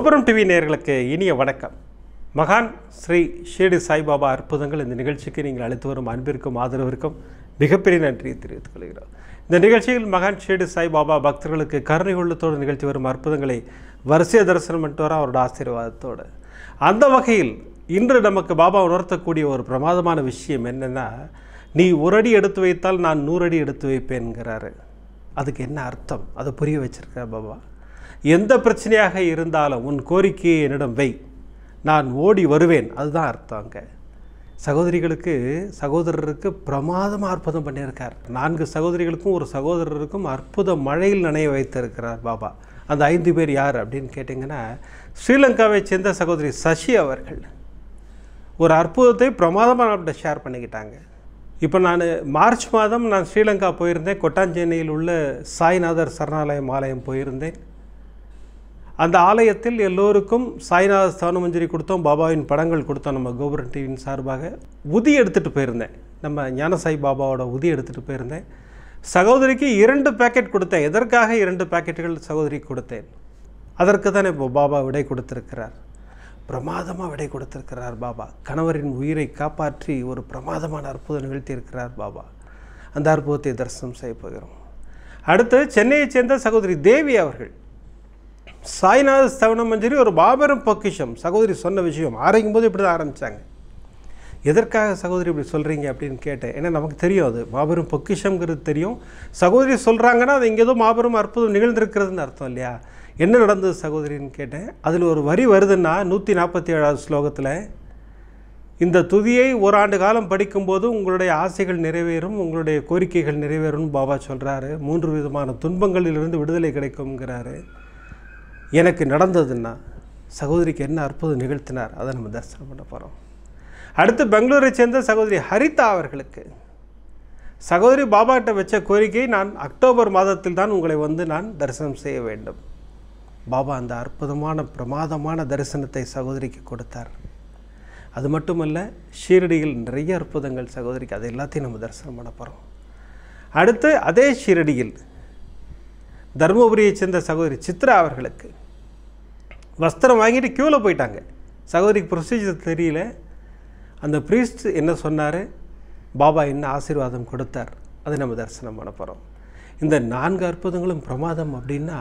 கோபுரம் டிவி நேர்களுக்கு இனிய வணக்கம் மகான் ஸ்ரீ ஷீடி சாய்பாபா அற்புதங்கள் இந்த நிகழ்ச்சிக்கு நீங்கள் அழைத்து வரும் அன்பிற்கும் ஆதரவிற்கும் மிகப்பெரிய நன்றியை தெரிவித்துக் கொள்கிறோம் இந்த நிகழ்ச்சியில் மகான் ஷீடி சாய்பாபா பக்தர்களுக்கு கருணை உள்ளத்தோடு நிகழ்த்தி வரும் அற்புதங்களை வரிசைய தரிசனம் பண்ணிட்டு வர அவரோட ஆசீர்வாதத்தோடு அந்த வகையில் இன்று நமக்கு பாபா உணர்த்தக்கூடிய ஒரு பிரமாதமான விஷயம் என்னென்னா நீ ஒரு அடி எடுத்து வைத்தால் நான் நூறு அடி எடுத்து வைப்பேன்கிறாரு அதுக்கு என்ன அர்த்தம் அதை புரிய வச்சுருக்கா பாபா எந்த பிரச்சனையாக இருந்தாலும் உன் கோரிக்கையை என்னிடம் வை நான் ஓடி வருவேன் அதுதான் அர்த்தம் அங்கே சகோதரிகளுக்கு சகோதரருக்கு பிரமாதமாக அற்புதம் பண்ணியிருக்கார் நான்கு சகோதரிகளுக்கும் ஒரு சகோதரருக்கும் அற்புத மழையில் நனைய வைத்திருக்கிறார் பாபா அந்த ஐந்து பேர் யார் அப்படின்னு கேட்டிங்கன்னா ஸ்ரீலங்காவை சேர்ந்த சகோதரி சசி அவர்கள் ஒரு அற்புதத்தை பிரமாதமாக நம்மகிட்ட ஷேர் பண்ணிக்கிட்டாங்க இப்போ நான் மார்ச் மாதம் நான் ஸ்ரீலங்கா போயிருந்தேன் கொட்டாஞ்சேனையில் உள்ள சாய்நாதர் சரணாலயம் ஆலயம் போயிருந்தேன் அந்த ஆலயத்தில் எல்லோருக்கும் சாய்நாத ஸ்தானமஞ்சரி கொடுத்தோம் பாபாவின் படங்கள் கொடுத்தோம் நம்ம கோபுரம் டிவியின் சார்பாக உதி எடுத்துகிட்டு போயிருந்தேன் நம்ம ஞானசாய் பாபாவோட உதி எடுத்துகிட்டு போயிருந்தேன் சகோதரிக்கு இரண்டு பேக்கெட் கொடுத்தேன் எதற்காக இரண்டு பேக்கெட்டுகள் சகோதரிக்கு கொடுத்தேன் அதற்கு தான் இப்போ பாபா விடை கொடுத்துருக்கிறார் பிரமாதமாக விடை கொடுத்துருக்கிறார் பாபா கணவரின் உயிரை காப்பாற்றி ஒரு பிரமாதமான அற்புதம் நிகழ்த்தியிருக்கிறார் பாபா அந்த அற்புதத்தை தரிசனம் செய்ய போகிறோம் அடுத்து சென்னையைச் சேர்ந்த சகோதரி தேவி அவர்கள் சாய்நாத ஸ்தவனமஞ்சரி ஒரு பாபரம் பொக்கிஷம் சகோதரி சொன்ன விஷயம் ஆரம்பிக்கும் போது இப்படி தான் ஆரம்பித்தாங்க எதற்காக சகோதரி இப்படி சொல்கிறீங்க அப்படின்னு கேட்டேன் ஏன்னா நமக்கு தெரியும் அது மாபெரும் பொக்கிஷங்கிறது தெரியும் சகோதரி சொல்கிறாங்கன்னா அது எங்கேதோ மாபெரும் அற்புதம் நிகழ்ந்திருக்கிறதுன்னு அர்த்தம் இல்லையா என்ன நடந்தது சகோதரின்னு கேட்டேன் அதில் ஒரு வரி வருதுன்னா நூற்றி நாற்பத்தி ஏழாவது ஸ்லோகத்தில் இந்த துதியை ஒரு ஆண்டு காலம் படிக்கும்போது உங்களுடைய ஆசைகள் நிறைவேறும் உங்களுடைய கோரிக்கைகள் நிறைவேறும்னு பாபா சொல்கிறாரு மூன்று விதமான துன்பங்களிலிருந்து விடுதலை கிடைக்கும்ங்கிறாரு எனக்கு நடந்ததுன்னா சகோதரிக்கு என்ன அற்புதம் நிகழ்த்தினார் அதை நம்ம தரிசனம் பண்ண போகிறோம் அடுத்து பெங்களூரை சேர்ந்த சகோதரி ஹரிதா அவர்களுக்கு சகோதரி பாபாட்ட வச்ச கோரிக்கை நான் அக்டோபர் மாதத்தில் தான் உங்களை வந்து நான் தரிசனம் செய்ய வேண்டும் பாபா அந்த அற்புதமான பிரமாதமான தரிசனத்தை சகோதரிக்கு கொடுத்தார் அது மட்டுமல்ல ஷீரடியில் நிறைய அற்புதங்கள் சகோதரிக்கு அதை எல்லாத்தையும் நம்ம தரிசனம் பண்ண போகிறோம் அடுத்து அதே ஷீரடியில் தருமபுரியைச் சேர்ந்த சகோதரி சித்ரா அவர்களுக்கு வஸ்திரம் வாங்கிட்டு க்யூவில் போயிட்டாங்க சகோதரிக்கு ப்ரொசீஜர் தெரியல அந்த ப்ரீஸ்ட் என்ன சொன்னார் பாபா என்ன ஆசீர்வாதம் கொடுத்தார் அதை நம்ம தரிசனம் பண்ண போகிறோம் இந்த நான்கு அற்புதங்களும் பிரமாதம் அப்படின்னா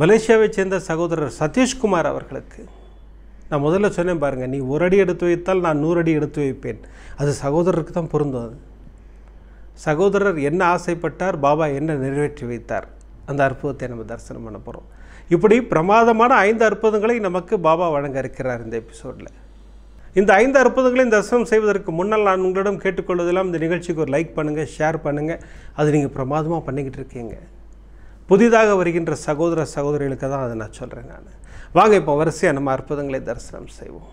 மலேசியாவை சேர்ந்த சகோதரர் சதீஷ்குமார் அவர்களுக்கு நான் முதல்ல சொன்னேன் பாருங்கள் நீ ஒரு அடி எடுத்து வைத்தால் நான் நூறு அடி எடுத்து வைப்பேன் அது சகோதரருக்கு தான் பொருந்தும் அது சகோதரர் என்ன ஆசைப்பட்டார் பாபா என்ன நிறைவேற்றி வைத்தார் அந்த அற்புதத்தை நம்ம தரிசனம் பண்ண போகிறோம் இப்படி பிரமாதமான ஐந்து அற்புதங்களை நமக்கு பாபா வழங்க இருக்கிறார் இந்த எபிசோடில் இந்த ஐந்து அற்புதங்களை தரிசனம் செய்வதற்கு முன்னால் நான் உங்களிடம் கேட்டுக்கொள்வதெல்லாம் இந்த நிகழ்ச்சிக்கு ஒரு லைக் பண்ணுங்கள் ஷேர் பண்ணுங்கள் அது நீங்கள் பிரமாதமாக பண்ணிக்கிட்டு இருக்கீங்க புதிதாக வருகின்ற சகோதர சகோதரிகளுக்கு தான் அதை நான் சொல்கிறேன் நான் வாங்க இப்போ வரிசையாக நம்ம அற்புதங்களை தரிசனம் செய்வோம்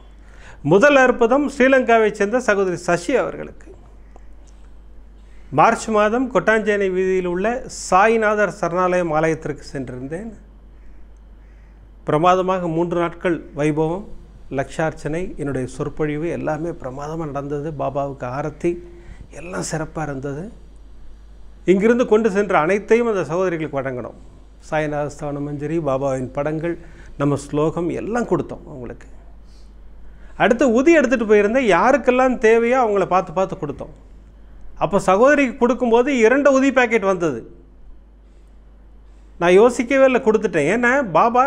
முதல் அற்புதம் ஸ்ரீலங்காவைச் சேர்ந்த சகோதரி சசி அவர்களுக்கு மார்ச் மாதம் கொட்டாஞ்சேனை வீதியில் உள்ள சாய்நாதர் சரணாலயம் ஆலயத்திற்கு சென்றிருந்தேன் பிரமாதமாக மூன்று நாட்கள் வைபவம் லக்ஷார்ச்சனை என்னுடைய சொற்பொழிவு எல்லாமே பிரமாதமாக நடந்தது பாபாவுக்கு ஆரத்தி எல்லாம் சிறப்பாக இருந்தது இங்கிருந்து கொண்டு சென்ற அனைத்தையும் அந்த சகோதரிகளுக்கு வழங்கணும் சாயநாதஸ்தானமும் சரி பாபாவின் படங்கள் நம்ம ஸ்லோகம் எல்லாம் கொடுத்தோம் அவங்களுக்கு அடுத்து உதி எடுத்துகிட்டு போயிருந்தேன் யாருக்கெல்லாம் தேவையோ அவங்கள பார்த்து பார்த்து கொடுத்தோம் அப்போ சகோதரிக்கு கொடுக்கும்போது இரண்டு உதி பேக்கெட் வந்தது நான் யோசிக்கவே இல்லை கொடுத்துட்டேன் ஏன்னா பாபா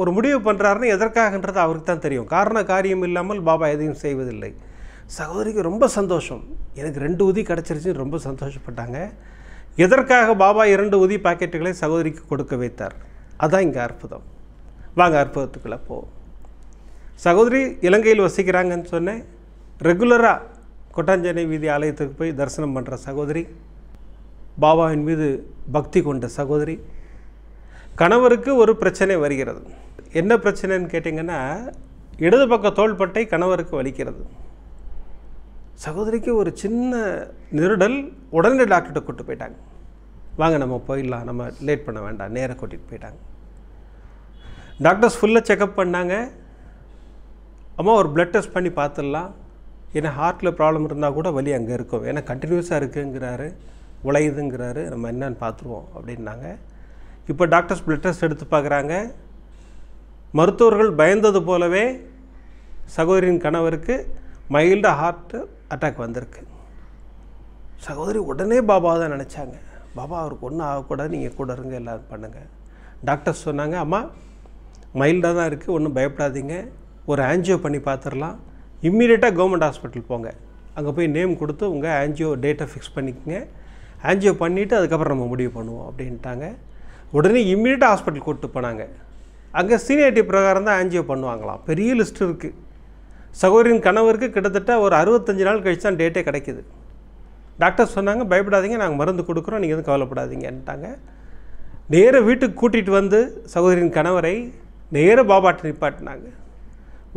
ஒரு முடிவு பண்ணுறாருன்னு எதற்காகன்றது அவருக்கு தான் தெரியும் காரண காரியம் இல்லாமல் பாபா எதையும் செய்வதில்லை சகோதரிக்கு ரொம்ப சந்தோஷம் எனக்கு ரெண்டு உதி கிடச்சிருச்சுன்னு ரொம்ப சந்தோஷப்பட்டாங்க எதற்காக பாபா இரண்டு உதி பாக்கெட்டுகளை சகோதரிக்கு கொடுக்க வைத்தார் அதுதான் இங்கே அற்புதம் வாங்க அற்புதத்துக்குள்ளே போ சகோதரி இலங்கையில் வசிக்கிறாங்கன்னு சொன்னேன் ரெகுலராக கொட்டாஞ்சனை வீதி ஆலயத்துக்கு போய் தரிசனம் பண்ணுற சகோதரி பாபாவின் மீது பக்தி கொண்ட சகோதரி கணவருக்கு ஒரு பிரச்சனை வருகிறது என்ன பிரச்சனைன்னு கேட்டிங்கன்னா இடது பக்க தோள்பட்டை கணவருக்கு வலிக்கிறது சகோதரிக்கு ஒரு சின்ன நெருடல் உடனே டாக்டர்கிட்ட கூப்பிட்டு போயிட்டாங்க வாங்க நம்ம போயிடலாம் நம்ம லேட் பண்ண வேண்டாம் நேராக கூட்டிகிட்டு போயிட்டாங்க டாக்டர்ஸ் ஃபுல்லாக செக்கப் பண்ணாங்க அம்மா ஒரு பிளட் டெஸ்ட் பண்ணி பார்த்துடலாம் ஏன்னா ஹார்ட்டில் ப்ராப்ளம் இருந்தால் கூட வலி அங்கே இருக்கும் ஏன்னா கண்டினியூஸாக இருக்குங்கிறாரு உழையுதுங்கிறாரு நம்ம என்னன்னு பார்த்துருவோம் அப்படின்னாங்க இப்போ டாக்டர்ஸ் பிளட் டெஸ்ட் எடுத்து பார்க்குறாங்க மருத்துவர்கள் பயந்தது போலவே சகோதரியின் கணவருக்கு மைல்டு ஹார்ட் அட்டாக் வந்திருக்கு சகோதரி உடனே பாபாவை தான் நினச்சாங்க பாபா அவருக்கு ஒன்றும் ஆகக்கூடாது நீங்கள் கூட இருங்க எல்லோரும் பண்ணுங்கள் டாக்டர்ஸ் சொன்னாங்க அம்மா மைல்டாக தான் இருக்குது ஒன்றும் பயப்படாதீங்க ஒரு ஆன்ஜியோ பண்ணி பார்த்துடலாம் இம்மீடியட்டாக கவர்மெண்ட் ஹாஸ்பிட்டல் போங்க அங்கே போய் நேம் கொடுத்து உங்கள் ஆன்ஜியோ டேட்டை ஃபிக்ஸ் பண்ணிக்கோங்க ஆன்ஜியோ பண்ணிவிட்டு அதுக்கப்புறம் நம்ம முடிவு பண்ணுவோம் அப்படின்ட்டாங்க உடனே இம்மிடியட்டாக ஹாஸ்பிட்டல் கூப்பிட்டு போனாங்க அங்கே சீனியாரிட்டி பிரகாரம் தான் ஆன்ஜியோ பண்ணுவாங்களாம் பெரிய லிஸ்ட் இருக்குது சகோதரின் கணவருக்கு கிட்டத்தட்ட ஒரு அறுபத்தஞ்சு நாள் கழிச்சு தான் டேட்டே கிடைக்கிது டாக்டர் சொன்னாங்க பயப்படாதீங்க நாங்கள் மருந்து கொடுக்குறோம் நீங்கள் எதுவும் கவலைப்படாதீங்கன்ட்டாங்க நேராக வீட்டுக்கு கூட்டிகிட்டு வந்து சகோதரின் கணவரை நேர பாபாட்டை நிப்பாட்டினாங்க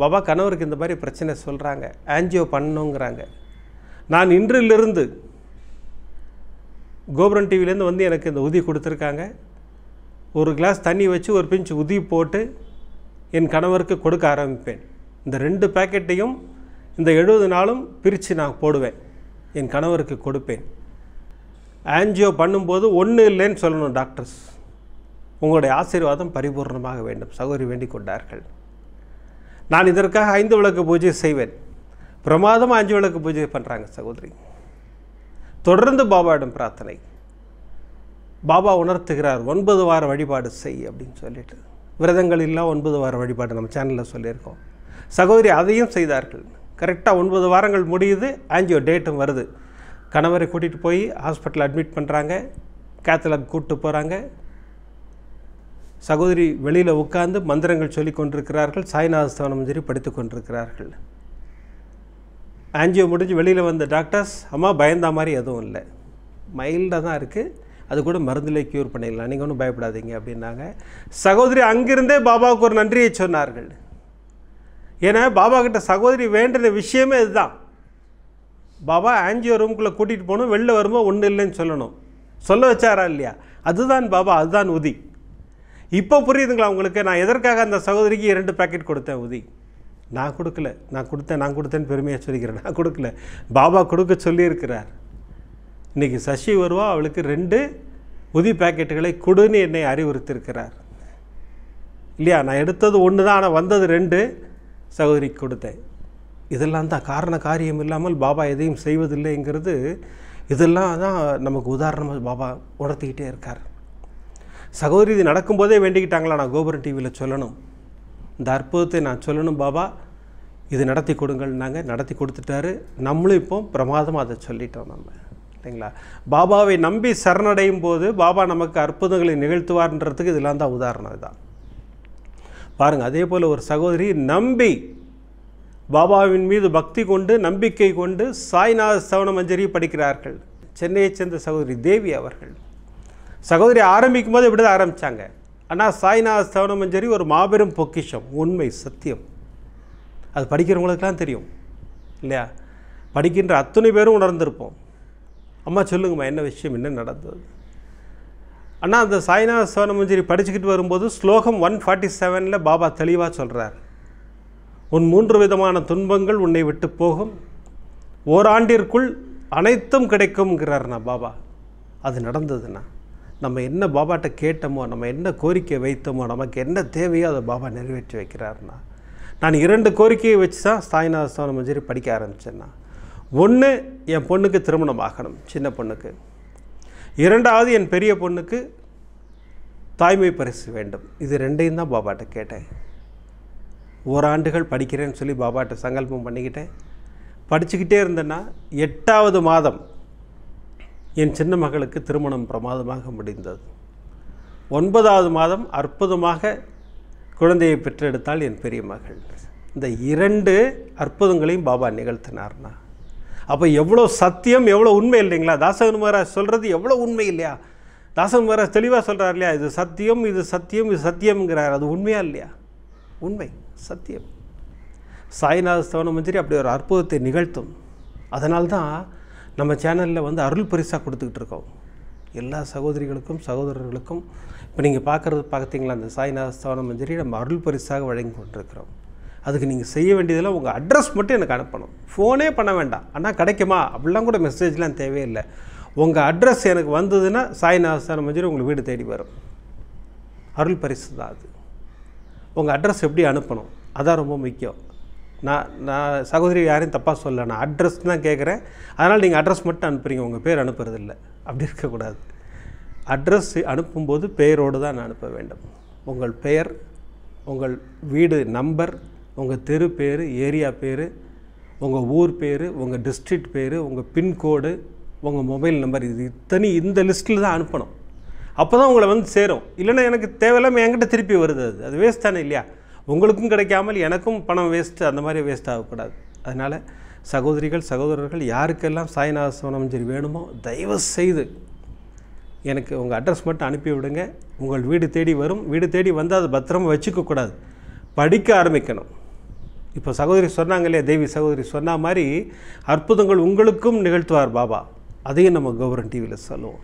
பாபா கணவருக்கு இந்த மாதிரி பிரச்சனை சொல்கிறாங்க ஆன்ஜியோ பண்ணுங்கிறாங்க நான் இன்றிலிருந்து கோபுரம் டிவிலேருந்து வந்து எனக்கு இந்த உதவி கொடுத்துருக்காங்க ஒரு கிளாஸ் தண்ணி வச்சு ஒரு பிஞ்சு உதி போட்டு என் கணவருக்கு கொடுக்க ஆரம்பிப்பேன் இந்த ரெண்டு பேக்கெட்டையும் இந்த எழுபது நாளும் பிரித்து நான் போடுவேன் என் கணவருக்கு கொடுப்பேன் ஆன்ஜியோ பண்ணும்போது ஒன்று இல்லைன்னு சொல்லணும் டாக்டர்ஸ் உங்களுடைய ஆசீர்வாதம் பரிபூர்ணமாக வேண்டும் சகோதரி வேண்டிக் கொண்டார்கள் நான் இதற்காக ஐந்து விளக்கு பூஜை செய்வேன் பிரமாதமாக அஞ்சு விளக்கு பூஜை பண்ணுறாங்க சகோதரி தொடர்ந்து பாபாவிடம் பிரார்த்தனை பாபா உணர்த்துகிறார் ஒன்பது வார வழிபாடு செய் அப்படின்னு சொல்லிட்டு விரதங்கள் இல்லை ஒன்பது வார வழிபாடு நம்ம சேனலில் சொல்லியிருக்கோம் சகோதரி அதையும் செய்தார்கள் கரெக்டாக ஒன்பது வாரங்கள் முடியுது ஆஞ்சியோ டேட்டும் வருது கணவரை கூட்டிகிட்டு போய் ஹாஸ்பிட்டல் அட்மிட் பண்ணுறாங்க கேத்தலாக் கூப்பிட்டு போகிறாங்க சகோதரி வெளியில் உட்கார்ந்து மந்திரங்கள் சொல்லி கொண்டிருக்கிறார்கள் சாய்நாதஸ்தானம் சரி படித்து கொண்டிருக்கிறார்கள் ஆஞ்சியோ முடிஞ்சு வெளியில் வந்த டாக்டர்ஸ் அம்மா பயந்த மாதிரி எதுவும் இல்லை மைல்டாக தான் இருக்குது அது கூட மருந்திலே க்யூர் பண்ணிடலாம் நீங்கள் ஒன்றும் பயப்படாதீங்க அப்படின்னாங்க சகோதரி அங்கிருந்தே பாபாவுக்கு ஒரு நன்றியை சொன்னார்கள் ஏன்னா பாபா கிட்ட சகோதரி வேண்டின விஷயமே இதுதான் பாபா ஆஞ்சியோ ரூம்குள்ளே கூட்டிகிட்டு போகணும் வெளில வரும்போது ஒன்றும் இல்லைன்னு சொல்லணும் சொல்ல வச்சாரா இல்லையா அதுதான் பாபா அதுதான் உதி இப்போ புரியுதுங்களா உங்களுக்கு நான் எதற்காக அந்த சகோதரிக்கு இரண்டு பேக்கெட் கொடுத்தேன் உதி நான் கொடுக்கல நான் கொடுத்தேன் நான் கொடுத்தேன்னு பெருமையாக சொல்லிக்கிறேன் நான் கொடுக்கல பாபா கொடுக்க சொல்லியிருக்கிறார் இன்றைக்கி சசி வருவா அவளுக்கு ரெண்டு உதி பேக்கெட்டுகளை கொடுன்னு என்னை அறிவுறுத்திருக்கிறார் இல்லையா நான் எடுத்தது ஒன்று தான் ஆனால் வந்தது ரெண்டு சகோதரிக்கு கொடுத்தேன் இதெல்லாம் தான் காரண காரியம் இல்லாமல் பாபா எதையும் செய்வதில்லைங்கிறது இதெல்லாம் தான் நமக்கு உதாரணமாக பாபா உணர்த்திக்கிட்டே இருக்கார் சகோதரி இது நடக்கும்போதே வேண்டிக்கிட்டாங்களா நான் கோபுரம் டிவியில் சொல்லணும் இந்த அற்புதத்தை நான் சொல்லணும் பாபா இது நடத்தி கொடுங்கள்னாங்க நடத்தி கொடுத்துட்டாரு நம்மளும் இப்போ பிரமாதமாக அதை சொல்லிட்டோம் நம்ம ரைட்டுங்களா பாபாவை நம்பி சரணடையும் போது பாபா நமக்கு அற்புதங்களை நிகழ்த்துவார்ன்றதுக்கு இதெல்லாம் தான் உதாரணம் இதுதான் பாருங்கள் அதே போல் ஒரு சகோதரி நம்பி பாபாவின் மீது பக்தி கொண்டு நம்பிக்கை கொண்டு சாய்நாத சவண மஞ்சரி படிக்கிறார்கள் சென்னையைச் சேர்ந்த சகோதரி தேவி அவர்கள் சகோதரி ஆரம்பிக்கும் போது இப்படி தான் ஆரம்பித்தாங்க ஆனால் சாய்நாத சவண மஞ்சரி ஒரு மாபெரும் பொக்கிஷம் உண்மை சத்தியம் அது படிக்கிறவங்களுக்கெல்லாம் தெரியும் இல்லையா படிக்கின்ற அத்தனை பேரும் உணர்ந்திருப்போம் அம்மா சொல்லுங்கம்மா என்ன விஷயம் என்ன நடந்தது ஆனால் அந்த சாய்நாத சோனமஞ்சரி படிச்சுக்கிட்டு வரும்போது ஸ்லோகம் ஒன் ஃபார்ட்டி செவனில் பாபா தெளிவாக சொல்கிறார் உன் மூன்று விதமான துன்பங்கள் உன்னை விட்டு போகும் ஓராண்டிற்குள் அனைத்தும் கிடைக்கும்ங்கிறார்ண்ணா பாபா அது நடந்ததுண்ணா நம்ம என்ன பாபாட்ட கேட்டோமோ நம்ம என்ன கோரிக்கை வைத்தோமோ நமக்கு என்ன தேவையோ அதை பாபா நிறைவேற்றி வைக்கிறாருண்ணா நான் இரண்டு கோரிக்கையை வச்சு தான் சாய்நாத சோனமஞ்சரி படிக்க ஆரம்பித்தேன்னா ஒன்று என் பொண்ணுக்கு திருமணம் ஆகணும் சின்ன பொண்ணுக்கு இரண்டாவது என் பெரிய பொண்ணுக்கு தாய்மை பரிசு வேண்டும் இது ரெண்டையும் தான் பாபாட்ட கேட்டேன் ஓராண்டுகள் படிக்கிறேன்னு சொல்லி பாபாட்ட சங்கல்பம் பண்ணிக்கிட்டேன் படிச்சுக்கிட்டே இருந்தேன்னா எட்டாவது மாதம் என் சின்ன மகளுக்கு திருமணம் பிரமாதமாக முடிந்தது ஒன்பதாவது மாதம் அற்புதமாக குழந்தையை பெற்றெடுத்தால் என் பெரிய மகள் இந்த இரண்டு அற்புதங்களையும் பாபா நிகழ்த்தினார்னா அப்போ எவ்வளோ சத்தியம் எவ்வளோ உண்மை இல்லைங்களா தாசகன் மகாராஜ் சொல்கிறது எவ்வளோ உண்மை இல்லையா தாசகன் மகாராஜ் தெளிவாக சொல்கிறார் இல்லையா இது சத்தியம் இது சத்தியம் இது சத்தியம்ங்கிறார் அது உண்மையா இல்லையா உண்மை சத்தியம் சாய்நாத ஸ்தவன மந்திரி அப்படி ஒரு அற்புதத்தை நிகழ்த்தும் அதனால்தான் நம்ம சேனலில் வந்து அருள் பரிசாக கொடுத்துக்கிட்டு இருக்கோம் எல்லா சகோதரிகளுக்கும் சகோதரர்களுக்கும் இப்போ நீங்கள் பார்க்குறது பார்த்தீங்களா அந்த சாய்நாத ஸ்தவன மந்திரி நம்ம அருள் பரிசாக வழங்கி கொண்டிருக்கிறோம் அதுக்கு நீங்கள் செய்ய வேண்டியதில் உங்கள் அட்ரஸ் மட்டும் எனக்கு அனுப்பணும் ஃபோனே பண்ண வேண்டாம் ஆனால் கிடைக்குமா அப்படிலாம் கூட மெசேஜ்லாம் தேவையில்லை உங்கள் அட்ரஸ் எனக்கு வந்ததுன்னா சாய்நாதஸ்தானம் மஞ்சள் உங்களுக்கு வீடு தேடி வரும் அருள் பரிசு தான் அது உங்கள் அட்ரஸ் எப்படி அனுப்பணும் அதான் ரொம்ப முக்கியம் நான் நான் சகோதரி யாரையும் தப்பாக சொல்ல நான் அட்ரஸ் தான் கேட்குறேன் அதனால் நீங்கள் அட்ரஸ் மட்டும் அனுப்புகிறீங்க உங்கள் பேர் அனுப்புறதில்லை அப்படி இருக்கக்கூடாது அட்ரஸ் அனுப்பும்போது பெயரோடு தான் நான் அனுப்ப வேண்டும் உங்கள் பெயர் உங்கள் வீடு நம்பர் உங்கள் தெரு பேர் ஏரியா பேர் உங்கள் ஊர் பேர் உங்கள் டிஸ்ட்ரிக்ட் பேர் உங்கள் பின்கோடு உங்கள் மொபைல் நம்பர் இது இத்தனை இந்த லிஸ்ட்டில் தான் அனுப்பணும் அப்போ தான் உங்களை வந்து சேரும் இல்லைன்னா எனக்கு தேவையில்லாமல் என்கிட்ட திருப்பி வருது அது அது வேஸ்ட் தானே இல்லையா உங்களுக்கும் கிடைக்காமல் எனக்கும் பணம் வேஸ்ட்டு அந்த மாதிரி வேஸ்ட் ஆகக்கூடாது அதனால் சகோதரிகள் சகோதரர்கள் யாருக்கெல்லாம் சாய்நாத சரி வேணுமோ தயவு செய்து எனக்கு உங்கள் அட்ரஸ் மட்டும் அனுப்பி விடுங்க உங்கள் வீடு தேடி வரும் வீடு தேடி வந்து அதை பத்திரமாக வச்சுக்கக்கூடாது படிக்க ஆரம்பிக்கணும் இப்போ சகோதரி சொன்னாங்க இல்லையா தேவி சகோதரி சொன்ன மாதிரி அற்புதங்கள் உங்களுக்கும் நிகழ்த்துவார் பாபா அதையும் நம்ம கௌரன் டிவியில் சொல்லுவோம்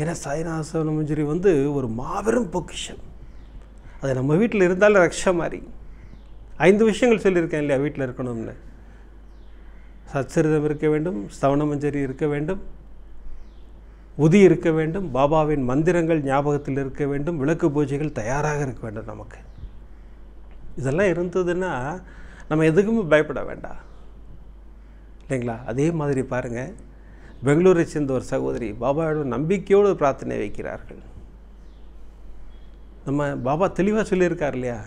ஏன்னா சாய்நாசனமஞ்சுரி வந்து ஒரு மாபெரும் பொக்கிஷன் அது நம்ம வீட்டில் இருந்தாலும் ரக்ஷா மாதிரி ஐந்து விஷயங்கள் சொல்லியிருக்கேன் இல்லையா வீட்டில் இருக்கணும்னு சச்சரிதம் இருக்க வேண்டும் ஸ்தவணமஞ்சரி இருக்க வேண்டும் உதி இருக்க வேண்டும் பாபாவின் மந்திரங்கள் ஞாபகத்தில் இருக்க வேண்டும் விளக்கு பூஜைகள் தயாராக இருக்க வேண்டும் நமக்கு இதெல்லாம் இருந்ததுன்னா நம்ம எதுக்குமே பயப்பட வேண்டாம் இல்லைங்களா அதே மாதிரி பாருங்கள் பெங்களூரை சேர்ந்த ஒரு சகோதரி பாபாவோட நம்பிக்கையோடு பிரார்த்தனை வைக்கிறார்கள் நம்ம பாபா தெளிவாக சொல்லியிருக்கார் இல்லையா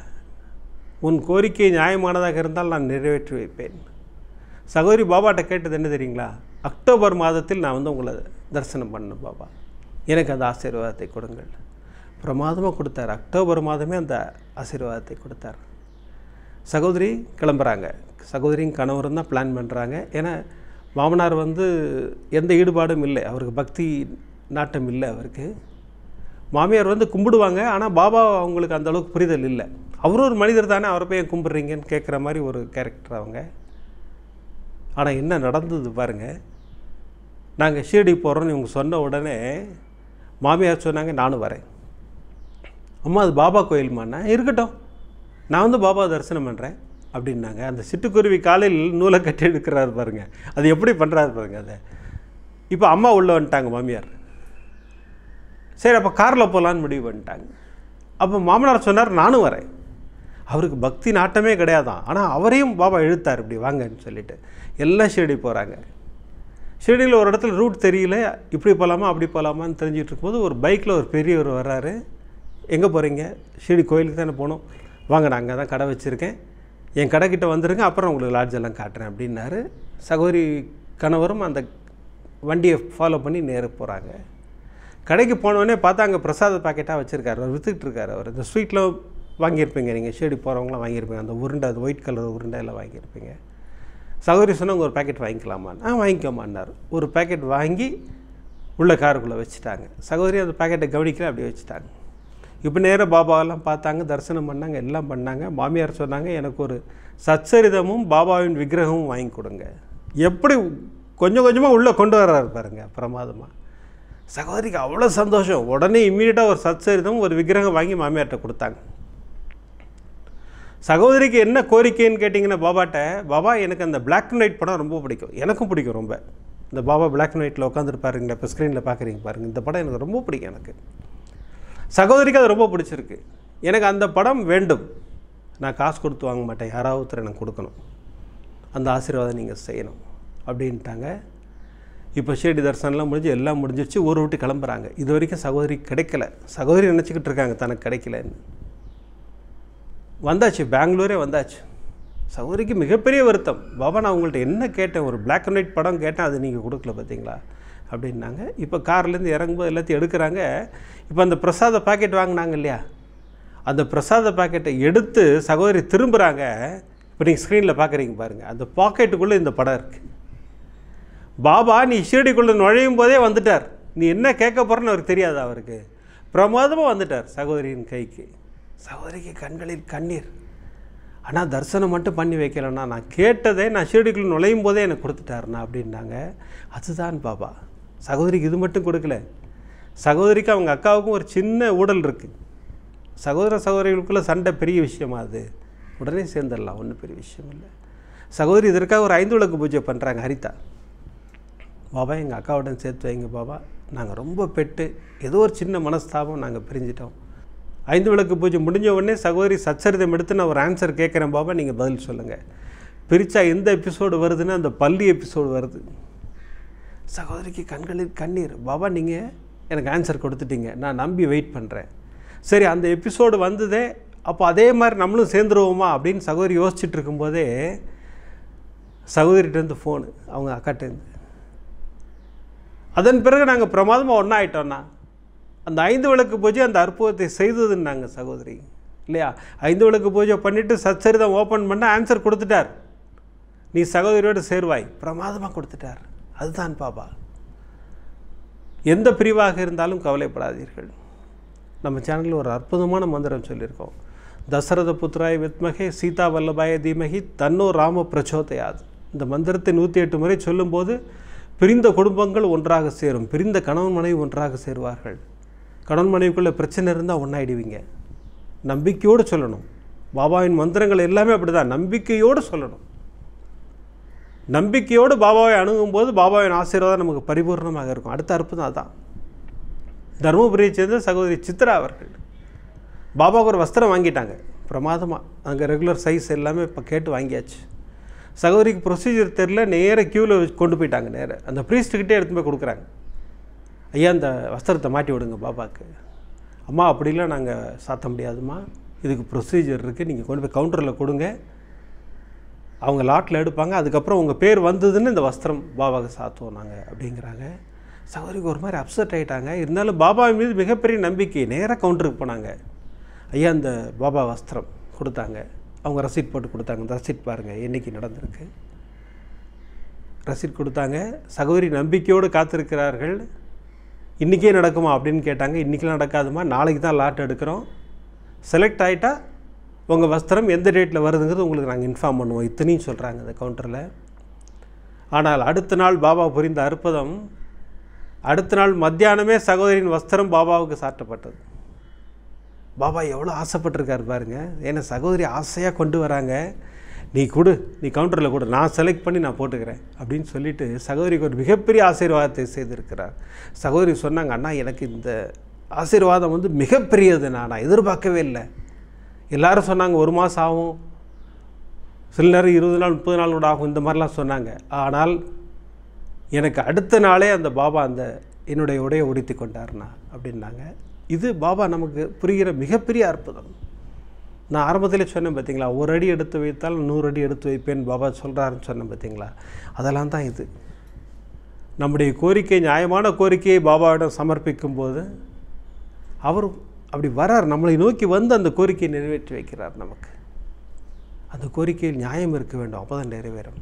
உன் கோரிக்கை நியாயமானதாக இருந்தால் நான் நிறைவேற்றி வைப்பேன் சகோதரி பாபாட்ட கேட்டது என்ன தெரியுங்களா அக்டோபர் மாதத்தில் நான் வந்து உங்களை தரிசனம் பண்ணேன் பாபா எனக்கு அந்த ஆசீர்வாதத்தை கொடுங்கள் பிரமாதமாக கொடுத்தார் அக்டோபர் மாதமே அந்த ஆசீர்வாதத்தை கொடுத்தார் சகோதரி கிளம்புறாங்க சகோதரியும் கணவரும் தான் பிளான் பண்ணுறாங்க ஏன்னா மாமனார் வந்து எந்த ஈடுபாடும் இல்லை அவருக்கு பக்தி நாட்டம் இல்லை அவருக்கு மாமியார் வந்து கும்பிடுவாங்க ஆனால் பாபா அவங்களுக்கு அந்தளவுக்கு புரிதல் இல்லை அவரும் ஒரு மனிதர் தானே அவரை போய் கும்பிட்றீங்கன்னு கேட்குற மாதிரி ஒரு கேரக்டர் அவங்க ஆனால் என்ன நடந்தது பாருங்கள் நாங்கள் ஷீரடி போகிறோன்னு இவங்க சொன்ன உடனே மாமியார் சொன்னாங்க நானும் வரேன் அம்மா அது பாபா கோயில்மாண்ணா இருக்கட்டும் நான் வந்து பாபா தரிசனம் பண்ணுறேன் அப்படின்னாங்க அந்த சிட்டுக்குருவி காலையில் நூலை கட்டி எடுக்கிறாரு பாருங்கள் அது எப்படி பண்ணுறாரு பாருங்கள் அதை இப்போ அம்மா உள்ளே வந்துட்டாங்க மாமியார் சரி அப்போ காரில் போகலான்னு முடிவு பண்ணிட்டாங்க அப்போ மாமனார் சொன்னார் நானும் வரேன் அவருக்கு பக்தி நாட்டமே கிடையாதான் ஆனால் அவரையும் பாபா இழுத்தார் இப்படி வாங்கன்னு சொல்லிட்டு எல்லாம் ஷிரடி போகிறாங்க ஷிரடியில் ஒரு இடத்துல ரூட் தெரியல இப்படி போகலாமா அப்படி போகலாமான்னு தெரிஞ்சிட்டு இருக்கும்போது ஒரு பைக்கில் ஒரு பெரியவர் வர்றாரு எங்கே போகிறீங்க ஷிரடி கோயிலுக்கு தானே போனோம் வாங்க நான் அங்கே தான் கடை வச்சுருக்கேன் என் கடைக்கிட்ட வந்துருங்க அப்புறம் உங்களுக்கு லாட்ஜ் எல்லாம் காட்டுறேன் அப்படின்னாரு சகோதரி கணவரும் அந்த வண்டியை ஃபாலோ பண்ணி நேர போகிறாங்க கடைக்கு போனோடனே பார்த்தா அங்கே பிரசாத பாக்கெட்டாக வச்சுருக்காரு அவர் விற்றுக்கிட்டுருக்காரு அவர் இந்த ஸ்வீட்டில் வாங்கியிருப்பீங்க நீங்கள் ஷேடி போகிறவங்களாம் வாங்கியிருப்பீங்க அந்த உருண்டை அது ஒயிட் கலர் உருண்டை எல்லாம் வாங்கியிருப்பீங்க சகோதரி உங்கள் ஒரு பேக்கெட் வாங்கிக்கலாமான்னு ஆ வாங்கிக்கோமான்னார் ஒரு பேக்கெட் வாங்கி உள்ள காருக்குள்ளே வச்சுட்டாங்க சகோதரி அந்த பேக்கெட்டை கவனிக்கல அப்படியே வச்சுட்டாங்க இப்போ நேராக பாபாவெல்லாம் பார்த்தாங்க தரிசனம் பண்ணாங்க எல்லாம் பண்ணாங்க மாமியார் சொன்னாங்க எனக்கு ஒரு சச்சரிதமும் பாபாவின் விக்கிரகமும் வாங்கி கொடுங்க எப்படி கொஞ்சம் கொஞ்சமாக உள்ளே கொண்டு வர்றாரு பாருங்க பிரமாதமாக சகோதரிக்கு அவ்வளோ சந்தோஷம் உடனே இம்மீடியட்டாக ஒரு சச்சரிதம் ஒரு விக்கிரகம் வாங்கி மாமியார்கிட்ட கொடுத்தாங்க சகோதரிக்கு என்ன கோரிக்கைன்னு கேட்டிங்கன்னா பாபாட்ட பாபா எனக்கு அந்த பிளாக் அண்ட் ஒயிட் படம் ரொம்ப பிடிக்கும் எனக்கும் பிடிக்கும் ரொம்ப இந்த பாபா பிளாக் அண்ட் ஒயிட்டில் உட்காந்துருப்பாருங்களே இப்போ ஸ்க்ரீனில் பார்க்குறீங்க பாருங்கள் இந்த படம் எனக்கு ரொம்ப பிடிக்கும் எனக்கு சகோதரிக்கு அது ரொம்ப பிடிச்சிருக்கு எனக்கு அந்த படம் வேண்டும் நான் காசு கொடுத்து வாங்க மாட்டேன் யாராவது ஒருத்தர் எனக்கு கொடுக்கணும் அந்த ஆசீர்வாதம் நீங்கள் செய்யணும் அப்படின்ட்டாங்க இப்போ ஷேடி தர்சனெலாம் முடிஞ்சு எல்லாம் முடிஞ்சிருச்சு ஒரு விட்டு கிளம்புறாங்க இது வரைக்கும் சகோதரி கிடைக்கல சகோதரி நினச்சிக்கிட்டு இருக்காங்க தனக்கு கிடைக்கலன்னு வந்தாச்சு பெங்களூரே வந்தாச்சு சகோதரிக்கு மிகப்பெரிய வருத்தம் பாபா நான் உங்கள்கிட்ட என்ன கேட்டேன் ஒரு பிளாக் அண்ட் ஒயிட் படம் கேட்டேன் அது நீங்கள் கொடுக்கல பார்த்தீங்களா அப்படின்னாங்க இப்போ கார்லேருந்து இறங்கும்போது எல்லாத்தையும் எடுக்கிறாங்க இப்போ அந்த பிரசாத பாக்கெட் வாங்கினாங்க இல்லையா அந்த பிரசாத பாக்கெட்டை எடுத்து சகோதரி திரும்புகிறாங்க இப்போ நீங்கள் ஸ்க்ரீனில் பார்க்குறீங்க பாருங்கள் அந்த பாக்கெட்டுக்குள்ளே இந்த படம் இருக்குது பாபா நீ ஷீரடிக்குள்ளே நுழையும் போதே வந்துட்டார் நீ என்ன கேட்க போகிறன்னு அவருக்கு தெரியாது அவருக்கு பிரமாதமாக வந்துட்டார் சகோதரியின் கைக்கு சகோதரிக்கு கண்களில் கண்ணீர் ஆனால் தரிசனம் மட்டும் பண்ணி வைக்கலன்னா நான் கேட்டதே நான் ஷீரடிக்குள்ளே நுழையும் போதே எனக்கு கொடுத்துட்டாருண்ணா அப்படின்னாங்க அதுதான் பாபா சகோதரிக்கு இது மட்டும் கொடுக்கல சகோதரிக்கு அவங்க அக்காவுக்கும் ஒரு சின்ன ஊடல் இருக்குது சகோதர சகோதரிகளுக்குள்ளே சண்டை பெரிய விஷயமா அது உடனே சேர்ந்துடலாம் ஒன்றும் பெரிய விஷயம் இல்லை சகோதரி இதற்காக ஒரு ஐந்து விளக்கு பூஜை பண்ணுறாங்க ஹரிதா பாபா எங்கள் அக்காவுடன் சேர்த்து வைங்க பாபா நாங்கள் ரொம்ப பெட்டு ஏதோ ஒரு சின்ன மனஸ்தாபம் நாங்கள் பிரிஞ்சிட்டோம் ஐந்து விளக்கு பூஜை முடிஞ்ச உடனே சகோதரி சச்சரிதம் எடுத்து நான் ஒரு ஆன்சர் கேட்குறேன் பாபா நீங்கள் பதில் சொல்லுங்கள் பிரித்தா எந்த எபிசோடு வருதுன்னா அந்த பள்ளி எபிசோடு வருது சகோதரிக்கு கண்களில் கண்ணீர் பாபா நீங்கள் எனக்கு ஆன்சர் கொடுத்துட்டீங்க நான் நம்பி வெயிட் பண்ணுறேன் சரி அந்த எபிசோடு வந்ததே அப்போ அதே மாதிரி நம்மளும் சேர்ந்துருவோமா அப்படின்னு சகோதரி யோசிச்சுட்டு இருக்கும்போதே சகோதரிகிட்டேருந்து ஃபோனு அவங்க அக்காட்டேருந்து அதன் பிறகு நாங்கள் பிரமாதமாக ஒன்றா ஆகிட்டோன்னா அந்த ஐந்து விளக்கு பூஜை அந்த அற்புதத்தை செய்ததுன்னாங்க சகோதரி இல்லையா ஐந்து விளக்கு பூஜை பண்ணிவிட்டு சச்சரிதம் ஓப்பன் பண்ணால் ஆன்சர் கொடுத்துட்டார் நீ சகோதரியோடு சேருவாய் பிரமாதமாக கொடுத்துட்டார் அதுதான் பாபா எந்த பிரிவாக இருந்தாலும் கவலைப்படாதீர்கள் நம்ம சேனலில் ஒரு அற்புதமான மந்திரம் சொல்லியிருக்கோம் தசரத புத்ராய் வித்மகே சீதா வல்லபாய தீமகி தன்னோ ராம பிரச்சோதையாது இந்த மந்திரத்தை நூற்றி எட்டு முறை சொல்லும்போது பிரிந்த குடும்பங்கள் ஒன்றாக சேரும் பிரிந்த கணவன் மனைவி ஒன்றாக சேருவார்கள் கணவன் மனைவிக்குள்ளே பிரச்சனை இருந்தால் ஒன்றாயிடுவீங்க நம்பிக்கையோடு சொல்லணும் பாபாவின் மந்திரங்கள் எல்லாமே அப்படி தான் நம்பிக்கையோடு சொல்லணும் நம்பிக்கையோடு பாபாவை அணுகும் போது பாபாவின் ஆசீர்வாதம் நமக்கு பரிபூர்ணமாக இருக்கும் அடுத்த அற்புதம் அதான் தர்மபுரியை சேர்ந்த சகோதரி சித்ரா அவர்கள் பாபாவுக்கு ஒரு வஸ்திரம் வாங்கிட்டாங்க பிரமாதமாக அங்கே ரெகுலர் சைஸ் எல்லாமே இப்போ கேட்டு வாங்கியாச்சு சகோதரிக்கு ப்ரொசீஜர் தெரில நேர க்யூவில் கொண்டு போயிட்டாங்க நேர அந்த ப்ரீஸ்ட்டுக்கிட்டே எடுத்து போய் கொடுக்குறாங்க ஐயா அந்த வஸ்திரத்தை மாட்டி விடுங்க பாபாவுக்கு அம்மா அப்படிலாம் நாங்கள் சாத்த முடியாதுமா இதுக்கு ப்ரொசீஜர் இருக்குது நீங்கள் கொண்டு போய் கவுண்டரில் கொடுங்க அவங்க லாட்டில் எடுப்பாங்க அதுக்கப்புறம் உங்கள் பேர் வந்ததுன்னு இந்த வஸ்திரம் பாபாவுக்கு சாத்துவோம் நாங்கள் அப்படிங்கிறாங்க சௌரிக்கு ஒரு மாதிரி அப்செட் ஆகிட்டாங்க இருந்தாலும் பாபா மீது மிகப்பெரிய நம்பிக்கை நேராக கவுண்டருக்கு போனாங்க ஐயா அந்த பாபா வஸ்திரம் கொடுத்தாங்க அவங்க ரசீட் போட்டு கொடுத்தாங்க இந்த ரசீட் பாருங்கள் என்றைக்கு நடந்திருக்கு ரசீட் கொடுத்தாங்க சகோதரி நம்பிக்கையோடு காத்திருக்கிறார்கள் இன்றைக்கே நடக்குமா அப்படின்னு கேட்டாங்க இன்றைக்கெலாம் நடக்காதுமா நாளைக்கு தான் லாட் எடுக்கிறோம் செலக்ட் ஆகிட்டா உங்கள் வஸ்திரம் எந்த டேட்டில் வருதுங்கிறது உங்களுக்கு நாங்கள் இன்ஃபார்ம் பண்ணுவோம் இத்தனையும் சொல்கிறாங்க இந்த கவுண்டரில் ஆனால் அடுத்த நாள் பாபா புரிந்த அற்புதம் அடுத்த நாள் மத்தியானமே சகோதரியின் வஸ்திரம் பாபாவுக்கு சாட்டப்பட்டது பாபா எவ்வளோ ஆசைப்பட்டிருக்காரு பாருங்கள் ஏன்னா சகோதரி ஆசையாக கொண்டு வராங்க நீ கொடு நீ கவுண்டரில் கொடு நான் செலக்ட் பண்ணி நான் போட்டுக்கிறேன் அப்படின்னு சொல்லிவிட்டு சகோதரிக்கு ஒரு மிகப்பெரிய ஆசீர்வாதத்தை செய்திருக்கிறார் சகோதரி சொன்னாங்க அண்ணா எனக்கு இந்த ஆசீர்வாதம் வந்து மிகப்பெரியது நான் எதிர்பார்க்கவே இல்லை எல்லோரும் சொன்னாங்க ஒரு மாதம் ஆகும் சில நேரம் இருபது நாள் முப்பது நாள் கூட ஆகும் இந்த மாதிரிலாம் சொன்னாங்க ஆனால் எனக்கு அடுத்த நாளே அந்த பாபா அந்த என்னுடைய உடையை உடுத்தி கொண்டார்னா அப்படின்னாங்க இது பாபா நமக்கு புரிகிற மிகப்பெரிய அற்புதம் நான் ஆரம்பத்தில் சொன்னேன் பார்த்தீங்களா ஒரு அடி எடுத்து வைத்தால் நூறு அடி எடுத்து வைப்பேன் பாபா சொல்கிறாருன்னு சொன்னேன் பார்த்தீங்களா அதெல்லாம் தான் இது நம்முடைய கோரிக்கை நியாயமான கோரிக்கையை பாபாவிடம் சமர்ப்பிக்கும் போது அவர் அப்படி வரார் நம்மளை நோக்கி வந்து அந்த கோரிக்கையை நிறைவேற்றி வைக்கிறார் நமக்கு அந்த கோரிக்கையில் நியாயம் இருக்க வேண்டும் அப்போ தான் நிறைவேறும்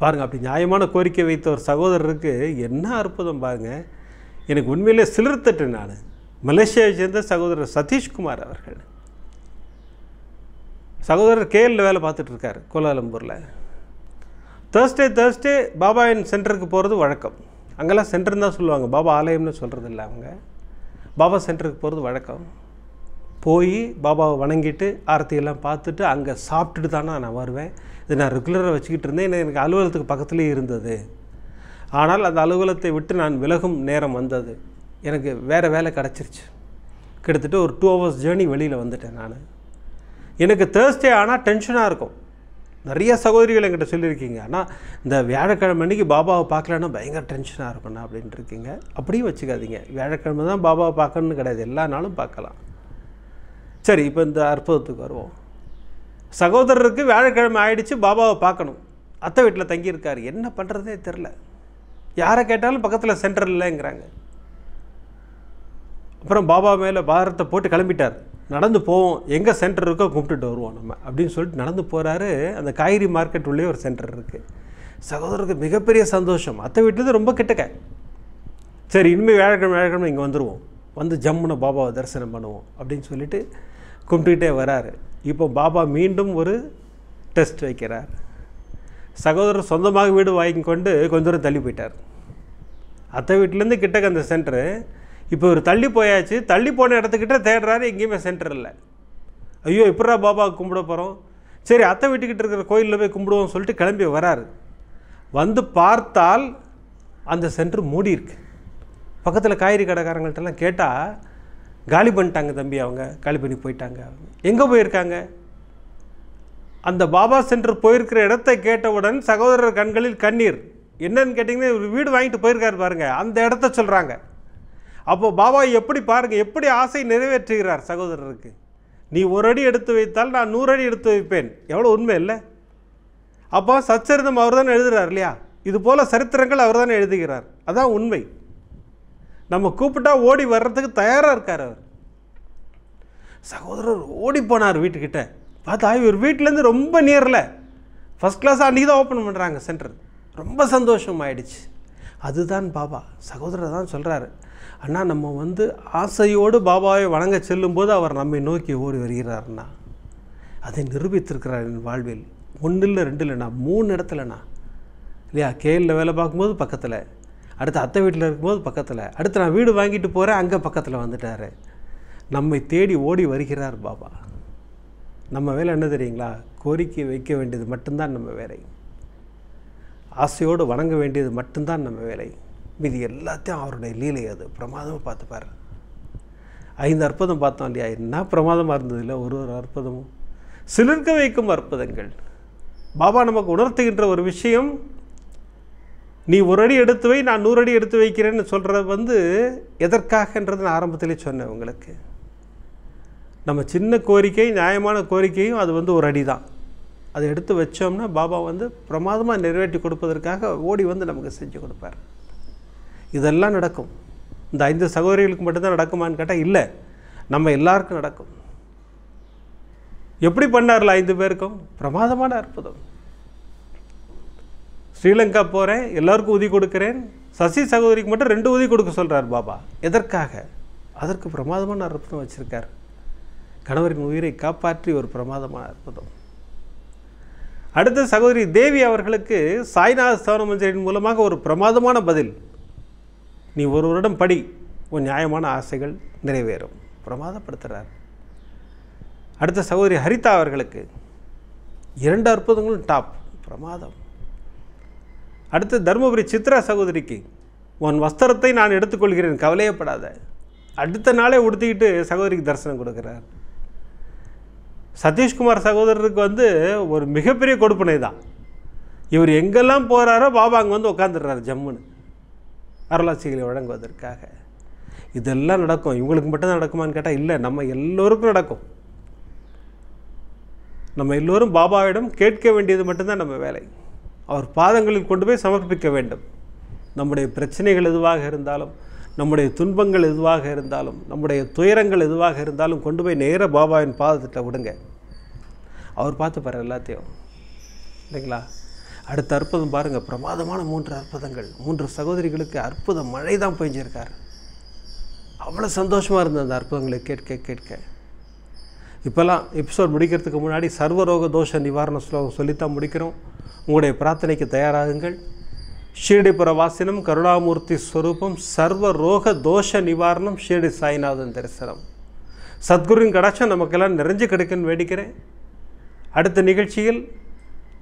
பாருங்கள் அப்படி நியாயமான கோரிக்கை வைத்த ஒரு சகோதரருக்கு என்ன அற்புதம் பாருங்கள் எனக்கு உண்மையிலே சிலிர்த்தட்டு நான் மலேசியாவை சேர்ந்த சகோதரர் சதீஷ்குமார் அவர்கள் சகோதரர் கேஎல்ல வேலை பார்த்துட்ருக்கார் கோலாலம்பூரில் தேர்ஸ்டே தேர்ஸ்டே பாபாயின் சென்டருக்கு போகிறது வழக்கம் அங்கெல்லாம் சென்டர்னு தான் சொல்லுவாங்க பாபா ஆலயம்னு சொல்கிறது இல்லை அவங்க பாபா சென்டருக்கு போகிறது வழக்கம் போய் பாபாவை வணங்கிட்டு ஆரத்தியெல்லாம் பார்த்துட்டு அங்கே சாப்பிட்டுட்டு தானே நான் வருவேன் இது நான் ரெகுலராக வச்சுக்கிட்டு இருந்தேன் எனக்கு அலுவலகத்துக்கு பக்கத்துலேயே இருந்தது ஆனால் அந்த அலுவலகத்தை விட்டு நான் விலகும் நேரம் வந்தது எனக்கு வேறு வேலை கிடச்சிருச்சு கிட்டத்தட்ட ஒரு டூ ஹவர்ஸ் ஜேர்னி வெளியில் வந்துட்டேன் நான் எனக்கு தேர்ஸ்டே ஆனால் டென்ஷனாக இருக்கும் நிறைய சகோதரிகள் என்கிட்ட சொல்லியிருக்கீங்க ஆனால் இந்த வியாழக்கிழமை அன்றைக்கி பாபாவை பார்க்கலன்னா பயங்கர டென்ஷனாக இருக்கணும் அப்படின்ட்டு இருக்கீங்க அப்படியும் வச்சுக்காதீங்க வியாழக்கிழமை தான் பாபாவை பார்க்கணும்னு கிடையாது எல்லா நாளும் பார்க்கலாம் சரி இப்போ இந்த அற்புதத்துக்கு வருவோம் சகோதரருக்கு வியாழக்கிழமை ஆயிடுச்சு பாபாவை பார்க்கணும் அத்தை வீட்டில் தங்கியிருக்கார் என்ன பண்ணுறதே தெரில யாரை கேட்டாலும் பக்கத்தில் சென்டர் இல்லைங்கிறாங்க அப்புறம் பாபா மேலே பாரத்தை போட்டு கிளம்பிட்டார் நடந்து போவோம் எங்கே சென்டர் இருக்கோ கும்பிட்டுட்டு வருவோம் நம்ம அப்படின்னு சொல்லிட்டு நடந்து போகிறாரு அந்த காய்கறி மார்க்கெட் உள்ளே ஒரு சென்டர் இருக்குது சகோதரருக்கு மிகப்பெரிய சந்தோஷம் அத்தை வீட்டில் ரொம்ப கிட்டக்க சரி இனிமேல் வியாழக்கிழமை வியாழக்கிழமை இங்கே வந்துடுவோம் வந்து ஜம்முன பாபாவை தரிசனம் பண்ணுவோம் அப்படின்னு சொல்லிட்டு கும்பிட்டுக்கிட்டே வராரு இப்போ பாபா மீண்டும் ஒரு டெஸ்ட் வைக்கிறார் சகோதரர் சொந்தமாக வீடு வாங்கி கொண்டு கொஞ்ச தூரம் தள்ளி போயிட்டார் அத்தை வீட்டிலேருந்து கிட்டக்க அந்த சென்டரு இப்போ இவர் தள்ளி போயாச்சு தள்ளி போன இடத்துக்கிட்ட தேடுறாரு எங்கேயுமே சென்டர் இல்லை ஐயோ எப்படா பாபா கும்பிட போகிறோம் சரி அத்தை வீட்டுக்கிட்ட இருக்கிற கோயிலில் போய் கும்பிடுவோம் சொல்லிட்டு கிளம்பி வராரு வந்து பார்த்தால் அந்த சென்டர் மூடியிருக்கு பக்கத்தில் காய்கறி கடைக்காரங்கள்ட்டெல்லாம் கேட்டால் காலி பண்ணிட்டாங்க தம்பி அவங்க காலி பண்ணி போயிட்டாங்க எங்கே போயிருக்காங்க அந்த பாபா சென்டர் போயிருக்கிற இடத்த கேட்டவுடன் சகோதரர் கண்களில் கண்ணீர் என்னன்னு கேட்டிங்கன்னா இவர் வீடு வாங்கிட்டு போயிருக்காரு பாருங்கள் அந்த இடத்த சொல்கிறாங்க அப்போது பாபா எப்படி பாருங்கள் எப்படி ஆசை நிறைவேற்றுகிறார் சகோதரருக்கு நீ ஒரு அடி எடுத்து வைத்தால் நான் நூறு அடி எடுத்து வைப்பேன் எவ்வளோ உண்மை இல்லை அப்போ சச்சரிதம் அவர் தானே எழுதுகிறார் இல்லையா இது போல் சரித்திரங்கள் அவர் தானே எழுதுகிறார் அதான் உண்மை நம்ம கூப்பிட்டா ஓடி வர்றதுக்கு தயாராக இருக்கார் அவர் சகோதரர் ஓடி போனார் வீட்டுக்கிட்ட பார்த்தா இவர் வீட்டிலேருந்து ரொம்ப நியரில் ஃபஸ்ட் கிளாஸ் அன்றைக்கி தான் ஓப்பன் பண்ணுறாங்க சென்டர் ரொம்ப சந்தோஷம் ஆயிடுச்சு அதுதான் பாபா சகோதரர் தான் சொல்கிறாரு ஆனால் நம்ம வந்து ஆசையோடு பாபாவை வணங்க செல்லும்போது அவர் நம்மை நோக்கி ஓடி வருகிறார்னா அதை நிரூபித்திருக்கிறார் என் வாழ்வில் ஒன்று இல்லை ரெண்டு இல்லைண்ணா மூணு இடத்துலண்ணா இல்லையா கேளில் வேலை பார்க்கும்போது பக்கத்தில் அடுத்து அத்தை வீட்டில் இருக்கும்போது பக்கத்தில் அடுத்து நான் வீடு வாங்கிட்டு போகிறேன் அங்கே பக்கத்தில் வந்துட்டார் நம்மை தேடி ஓடி வருகிறார் பாபா நம்ம வேலை என்ன தெரியுங்களா கோரிக்கை வைக்க வேண்டியது மட்டும்தான் நம்ம வேலை ஆசையோடு வணங்க வேண்டியது மட்டும்தான் நம்ம வேலை மீதி எல்லாத்தையும் அவருடைய லீலை அது பிரமாதமாக பார்த்துப்பார் ஐந்து அற்புதம் பார்த்தோம் இல்லையா என்ன பிரமாதமாக இருந்தது இல்லை ஒரு ஒரு அற்புதமும் சிலிர்க்க வைக்கும் அற்புதங்கள் பாபா நமக்கு உணர்த்துகின்ற ஒரு விஷயம் நீ ஒரு அடி எடுத்து வை நான் நூறு அடி எடுத்து வைக்கிறேன்னு சொல்கிறது வந்து எதற்காகன்றது நான் ஆரம்பத்திலே சொன்னேன் உங்களுக்கு நம்ம சின்ன கோரிக்கை நியாயமான கோரிக்கையும் அது வந்து ஒரு அடி தான் அதை எடுத்து வச்சோம்னா பாபா வந்து பிரமாதமாக நிறைவேற்றி கொடுப்பதற்காக ஓடி வந்து நமக்கு செஞ்சு கொடுப்பார் இதெல்லாம் நடக்கும் இந்த ஐந்து சகோதரிகளுக்கு மட்டும்தான் நடக்குமான்னு கேட்டால் இல்லை நம்ம எல்லாருக்கும் நடக்கும் எப்படி பண்ணார்ல ஐந்து பேருக்கும் பிரமாதமான அற்புதம் ஸ்ரீலங்கா போகிறேன் எல்லாருக்கும் உதவி கொடுக்குறேன் சசி சகோதரிக்கு மட்டும் ரெண்டு உதவி கொடுக்க சொல்கிறார் பாபா எதற்காக அதற்கு பிரமாதமான அற்புதம் வச்சுருக்கார் கணவரின் உயிரை காப்பாற்றி ஒரு பிரமாதமான அற்புதம் அடுத்த சகோதரி தேவி அவர்களுக்கு சாய்நாத சவன மஞ்சரின் மூலமாக ஒரு பிரமாதமான பதில் நீ ஒரு வருடம் படி உன் நியாயமான ஆசைகள் நிறைவேறும் பிரமாதப்படுத்துகிறார் அடுத்த சகோதரி ஹரிதா அவர்களுக்கு இரண்டு அற்புதங்களும் டாப் பிரமாதம் அடுத்து தருமபுரி சித்ரா சகோதரிக்கு உன் வஸ்திரத்தை நான் எடுத்துக்கொள்கிறேன் கவலையப்படாத அடுத்த நாளே உடுத்திக்கிட்டு சகோதரிக்கு தரிசனம் கொடுக்குறார் சதீஷ்குமார் சகோதரருக்கு வந்து ஒரு மிகப்பெரிய கொடுப்பனை தான் இவர் எங்கெல்லாம் போகிறாரோ பாபா அங்கே வந்து உட்காந்துடுறாரு ஜம்முன்னு அருளாசிகளை வழங்குவதற்காக இதெல்லாம் நடக்கும் இவங்களுக்கு மட்டும்தான் நடக்குமான்னு கேட்டால் இல்லை நம்ம எல்லோருக்கும் நடக்கும் நம்ம எல்லோரும் பாபாவிடம் கேட்க வேண்டியது மட்டும்தான் நம்ம வேலை அவர் பாதங்களில் கொண்டு போய் சமர்ப்பிக்க வேண்டும் நம்முடைய பிரச்சனைகள் எதுவாக இருந்தாலும் நம்முடைய துன்பங்கள் எதுவாக இருந்தாலும் நம்முடைய துயரங்கள் எதுவாக இருந்தாலும் கொண்டு போய் நேர பாபாவின் பாதத்திட்ட விடுங்க அவர் பார்த்துப்பார் எல்லாத்தையும் இல்லைங்களா அடுத்த அற்புதம் பாருங்கள் பிரமாதமான மூன்று அற்புதங்கள் மூன்று சகோதரிகளுக்கு அற்புத மழை தான் பெஞ்சிருக்கார் அவ்வளோ சந்தோஷமாக இருந்தது அந்த அற்புதங்களை கேட்க கேட்க இப்போல்லாம் எபிசோட் முடிக்கிறதுக்கு முன்னாடி சர்வரோக தோஷ நிவாரண ஸ்லோகம் சொல்லித்தான் முடிக்கிறோம் உங்களுடைய பிரார்த்தனைக்கு தயாராகுங்கள் ஷீர்டிபுர வாசினம் கருணாமூர்த்தி ஸ்வரூபம் சர்வ ரோக தோஷ நிவாரணம் ஷீர்டி சாய்நாதன் தரிசனம் சத்குருவின் கடாட்சம் நமக்கெல்லாம் நிறைஞ்சு கிடைக்குன்னு வேடிக்கிறேன் அடுத்த நிகழ்ச்சியில்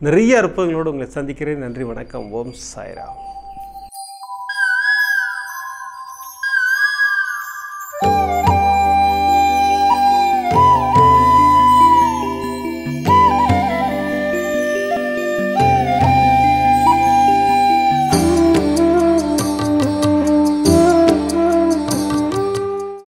நிறைய அற்புதங்களோடு உங்களை சந்திக்கிறேன் நன்றி வணக்கம் ஓம் சாய்ராம்